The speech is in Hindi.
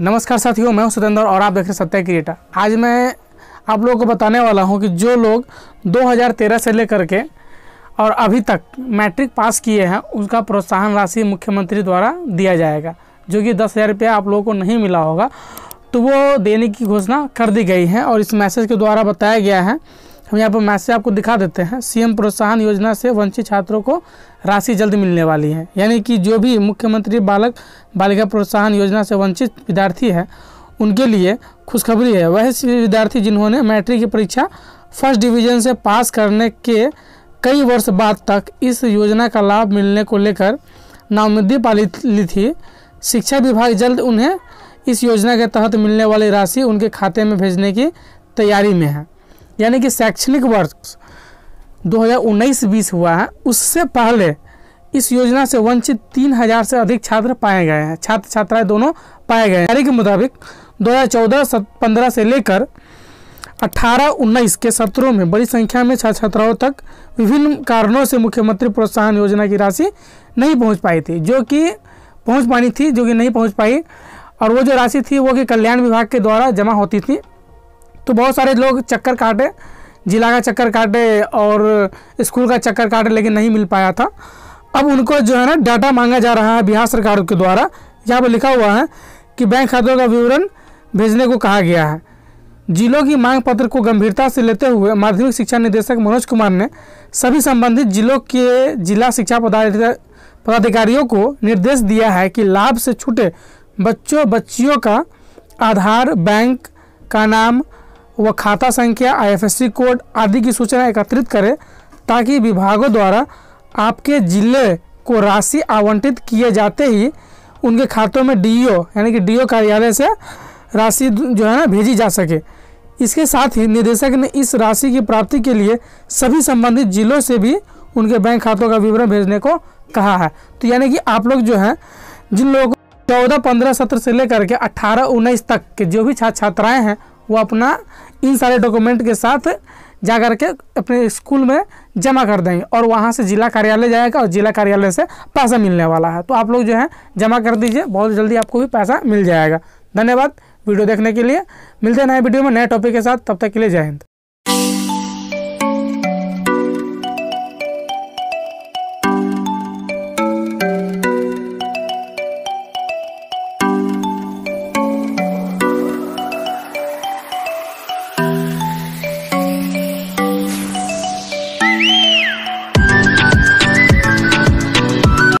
नमस्कार साथियों मैं हूं सुरेंद्र और आप देख रहे हैं सत्या क्रिएटर आज मैं आप लोगों को बताने वाला हूं कि जो लोग 2013 से लेकर के और अभी तक मैट्रिक पास किए हैं उसका प्रोत्साहन राशि मुख्यमंत्री द्वारा दिया जाएगा जो कि दस हज़ार रुपया आप लोगों को नहीं मिला होगा तो वो देने की घोषणा कर दी गई है और इस मैसेज के द्वारा बताया गया है हम यहाँ पर मैथ से आपको दिखा देते हैं सीएम प्रोत्साहन योजना से वंचित छात्रों को राशि जल्द मिलने वाली है यानी कि जो भी मुख्यमंत्री बालक बालिका प्रोत्साहन योजना से वंचित विद्यार्थी है उनके लिए खुशखबरी है वह विद्यार्थी जिन्होंने मैट्रिक की परीक्षा फर्स्ट डिवीजन से पास करने के कई वर्ष बाद तक इस योजना का लाभ मिलने को लेकर नाउमीदी पाली थी शिक्षा विभाग जल्द उन्हें इस योजना के तहत मिलने वाली राशि उनके खाते में भेजने की तैयारी में है यानी कि शैक्षणिक वर्ष 2019-20 हुआ है उससे पहले इस योजना से वंचित 3000 से अधिक छात्र पाए गए हैं छात्र छात्राएं दोनों पाए गए हैं के मुताबिक 2014-15 से लेकर 18-19 के सत्रों में बड़ी संख्या में छात्र छात्राओं तक विभिन्न कारणों से मुख्यमंत्री प्रोत्साहन योजना की राशि नहीं पहुंच पाई थी जो कि पहुंच पानी थी जो कि नहीं पहुंच पाई और वो जो राशि थी वो कि कल्याण विभाग के द्वारा जमा होती थी तो बहुत सारे लोग चक्कर काटे जिला का चक्कर काटे और स्कूल का चक्कर काटे लेकिन नहीं मिल पाया था अब उनको जो है ना डाटा मांगा जा रहा है बिहार सरकार के द्वारा यहाँ पर लिखा हुआ है कि बैंक खातों का विवरण भेजने को कहा गया है जिलों की मांग पत्र को गंभीरता से लेते हुए माध्यमिक शिक्षा निदेशक मनोज कुमार ने सभी संबंधित जिलों के जिला शिक्षा पदाधिकारियों को निर्देश दिया है कि लाभ से छूटे बच्चों बच्चियों का आधार बैंक का नाम व खाता संख्या आईएफएससी कोड आदि की सूचना एकत्रित करें ताकि विभागों द्वारा आपके जिले को राशि आवंटित किए जाते ही उनके खातों में डीईओ यानी कि डीओ कार्यालय से राशि जो है ना भेजी जा सके इसके साथ ही निदेशक ने इस राशि की प्राप्ति के लिए सभी संबंधित जिलों से भी उनके बैंक खातों का विवरण भेजने को कहा है तो यानी कि आप लोग जो हैं जिन लोगों को चौदह पंद्रह सत्र से लेकर के अट्ठारह उन्नीस तक के जो भी छात्र छात्राएँ हैं वो अपना इन सारे डॉक्यूमेंट के साथ जा कर के अपने स्कूल में जमा कर देंगे और वहाँ से जिला कार्यालय जाएगा और जिला कार्यालय से पैसा मिलने वाला है तो आप लोग जो है जमा कर दीजिए बहुत जल्दी आपको भी पैसा मिल जाएगा धन्यवाद वीडियो देखने के लिए मिलते हैं नए वीडियो में नए टॉपिक के साथ तब तक के लिए जय हिंद